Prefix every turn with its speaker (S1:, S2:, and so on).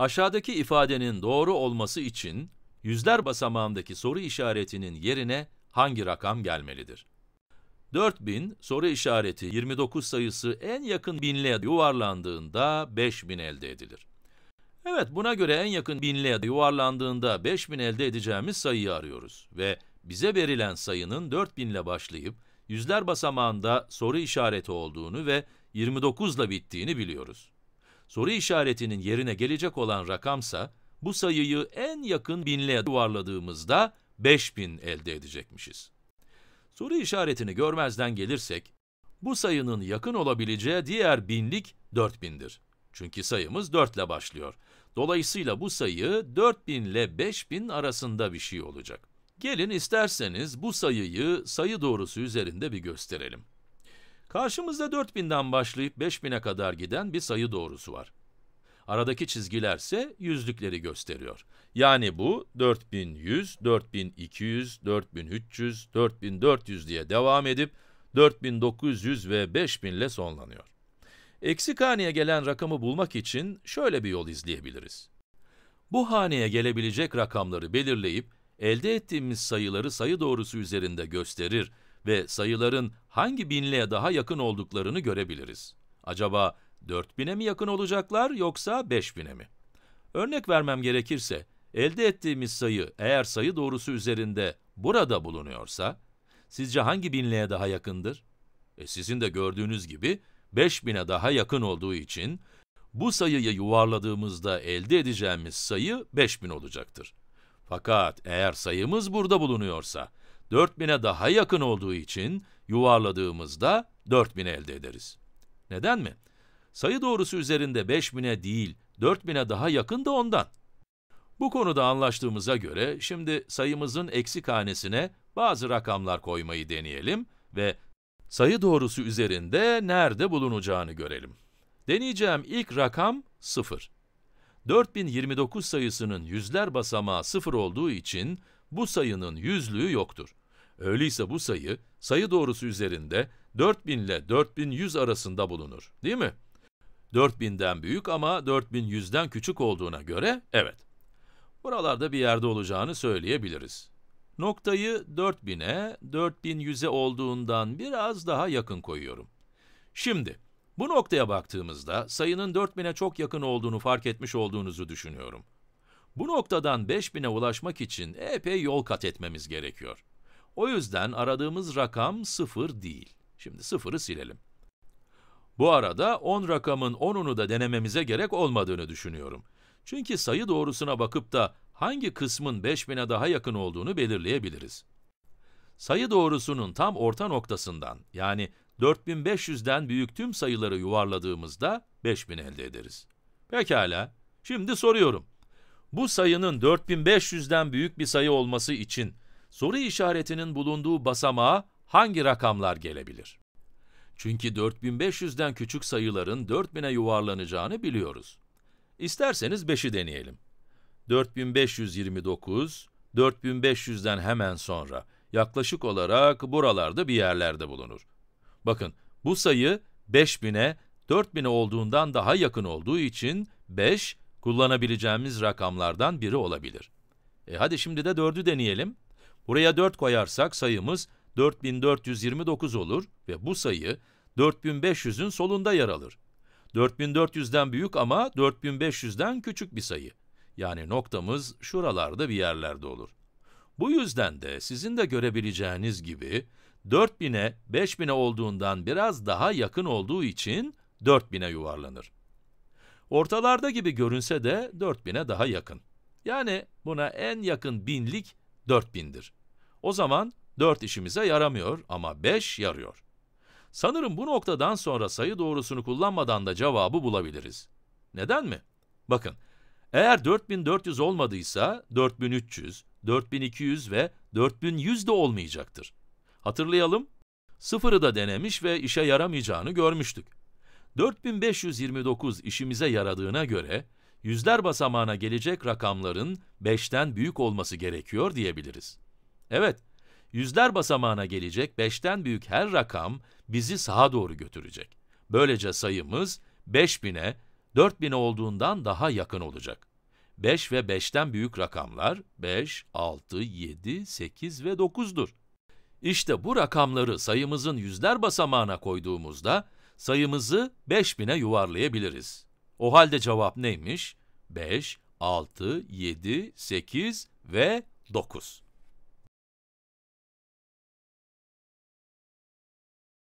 S1: Aşağıdaki ifadenin doğru olması için yüzler basamağındaki soru işaretinin yerine hangi rakam gelmelidir? 4000 soru işareti 29 sayısı en yakın binliğe yuvarlandığında 5000 elde edilir. Evet buna göre en yakın binliğe yuvarlandığında 5000 elde edeceğimiz sayıyı arıyoruz ve bize verilen sayının 4000 ile başlayıp yüzler basamağında soru işareti olduğunu ve 29 ile bittiğini biliyoruz. Soru işaretinin yerine gelecek olan rakamsa bu sayıyı en yakın binle yuvarladığımızda 5000 elde edecekmişiz. Soru işaretini görmezden gelirsek bu sayının yakın olabileceği diğer binlik 4000'dir. Çünkü sayımız 4 ile başlıyor. Dolayısıyla bu sayı 4000 ile 5000 arasında bir şey olacak. Gelin isterseniz bu sayıyı sayı doğrusu üzerinde bir gösterelim. Karşımızda 4000'den başlayıp 5000'e kadar giden bir sayı doğrusu var. Aradaki çizgilerse yüzlükleri gösteriyor. Yani bu 4100, 4200, 4300, 4400 diye devam edip 4900 ve 5000 ile sonlanıyor. Eksik haneye gelen rakamı bulmak için şöyle bir yol izleyebiliriz. Bu haneye gelebilecek rakamları belirleyip elde ettiğimiz sayıları sayı doğrusu üzerinde gösterir ve sayıların hangi binliğe daha yakın olduklarını görebiliriz. Acaba 4000'e mi yakın olacaklar yoksa 5000'e mi? Örnek vermem gerekirse, elde ettiğimiz sayı eğer sayı doğrusu üzerinde burada bulunuyorsa, sizce hangi binliğe daha yakındır? E sizin de gördüğünüz gibi 5000'e daha yakın olduğu için bu sayıyı yuvarladığımızda elde edeceğimiz sayı 5000 olacaktır. Fakat eğer sayımız burada bulunuyorsa, 4000'e daha yakın olduğu için yuvarladığımızda 4000 elde ederiz. Neden mi? Sayı doğrusu üzerinde 5000'e değil 4000'e daha yakın da ondan. Bu konuda anlaştığımıza göre şimdi sayımızın eksik hanesine bazı rakamlar koymayı deneyelim ve sayı doğrusu üzerinde nerede bulunacağını görelim. Deneyeceğim ilk rakam 0. 4029 sayısının yüzler basamağı 0 olduğu için bu sayının yüzlüğü yoktur. Öyleyse bu sayı, sayı doğrusu üzerinde 4000 ile 4100 arasında bulunur, değil mi? 4000'den büyük ama 4100'den küçük olduğuna göre, evet. Buralarda bir yerde olacağını söyleyebiliriz. Noktayı 4000'e, 4100'e olduğundan biraz daha yakın koyuyorum. Şimdi, bu noktaya baktığımızda sayının 4000'e çok yakın olduğunu fark etmiş olduğunuzu düşünüyorum. Bu noktadan 5000'e ulaşmak için epey yol kat etmemiz gerekiyor. O yüzden aradığımız rakam 0 değil. Şimdi 0'ı silelim. Bu arada 10 rakamın 10'unu da denememize gerek olmadığını düşünüyorum. Çünkü sayı doğrusuna bakıp da hangi kısmın 5000'e daha yakın olduğunu belirleyebiliriz. Sayı doğrusunun tam orta noktasından, yani 4500'den büyük tüm sayıları yuvarladığımızda 5000 elde ederiz. Pekala, şimdi soruyorum. Bu sayının 4500'den büyük bir sayı olması için soru işaretinin bulunduğu basamağa hangi rakamlar gelebilir? Çünkü 4500'den küçük sayıların 4000'e yuvarlanacağını biliyoruz. İsterseniz 5'i deneyelim. 4529, 4500'den hemen sonra yaklaşık olarak buralarda bir yerlerde bulunur. Bakın bu sayı 5000'e 4000'e olduğundan daha yakın olduğu için 5 kullanabileceğimiz rakamlardan biri olabilir. E hadi şimdi de 4'ü deneyelim. Buraya 4 koyarsak sayımız 4429 olur ve bu sayı 4500'ün solunda yer alır. 4400'den büyük ama 4500'den küçük bir sayı. Yani noktamız şuralarda bir yerlerde olur. Bu yüzden de sizin de görebileceğiniz gibi 4000'e 5000'e olduğundan biraz daha yakın olduğu için 4000'e yuvarlanır. Ortalarda gibi görünse de 4000'e daha yakın. Yani buna en yakın binlik 4000'dir. O zaman 4 işimize yaramıyor ama 5 yarıyor. Sanırım bu noktadan sonra sayı doğrusunu kullanmadan da cevabı bulabiliriz. Neden mi? Bakın, eğer 4400 olmadıysa 4300, 4200 ve 4100 de olmayacaktır. Hatırlayalım, sıfırı da denemiş ve işe yaramayacağını görmüştük. 4529 işimize yaradığına göre, yüzler basamağına gelecek rakamların 5'ten büyük olması gerekiyor diyebiliriz. Evet, yüzler basamağına gelecek beşten büyük her rakam bizi sağa doğru götürecek. Böylece sayımız 5000'e, 4000'e olduğundan daha yakın olacak. 5 ve 5'ten büyük rakamlar 5, 6, 7, 8 ve 9'dur. İşte bu rakamları sayımızın yüzler basamağına koyduğumuzda sayımızı 5000'e yuvarlayabiliriz. O halde cevap neymiş? 5, 6, 7, 8 ve 9.